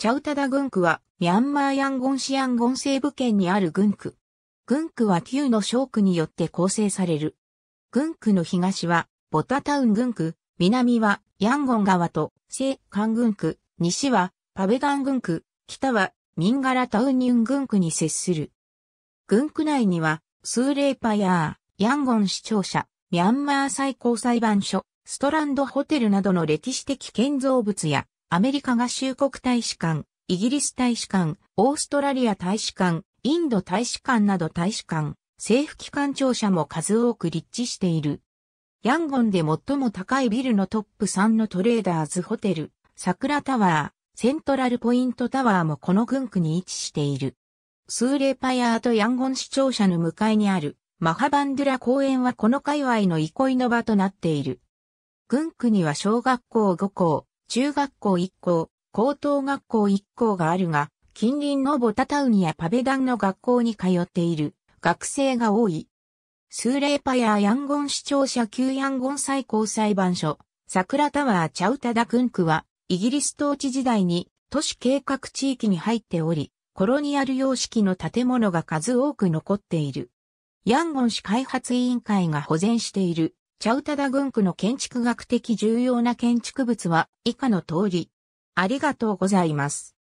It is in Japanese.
チャウタダ軍区は、ミャンマーヤンゴンシヤンゴン西部圏にある軍区。軍区は旧の小区によって構成される。軍区の東は、ボタタウン軍区、南は、ヤンゴン川と、西関軍区、西は、パベガン軍区、北は、ミンガラタウニュン軍区に接する。軍区内には、スーレーパヤー、ヤンゴン市庁舎、ミャンマー最高裁判所、ストランドホテルなどの歴史的建造物や、アメリカ合衆国大使館、イギリス大使館、オーストラリア大使館、インド大使館など大使館、政府機関庁舎も数多く立地している。ヤンゴンで最も高いビルのトップ3のトレーダーズホテル、桜タワー、セントラルポイントタワーもこの軍区に位置している。スーレーパヤーとヤンゴン市庁舎の向かいにあるマハバンドゥラ公園はこの界隈の憩いの場となっている。軍区には小学校5校、中学校1校、高等学校1校があるが、近隣のボタタウニやパベダンの学校に通っている学生が多い。スーレーパやヤンゴン市庁舎旧ヤンゴン最高裁判所、桜タワーチャウタダクンクは、イギリス統治時代に都市計画地域に入っており、コロニアル様式の建物が数多く残っている。ヤンゴン市開発委員会が保全しているチャウタダ軍区の建築学的重要な建築物は以下の通り。ありがとうございます。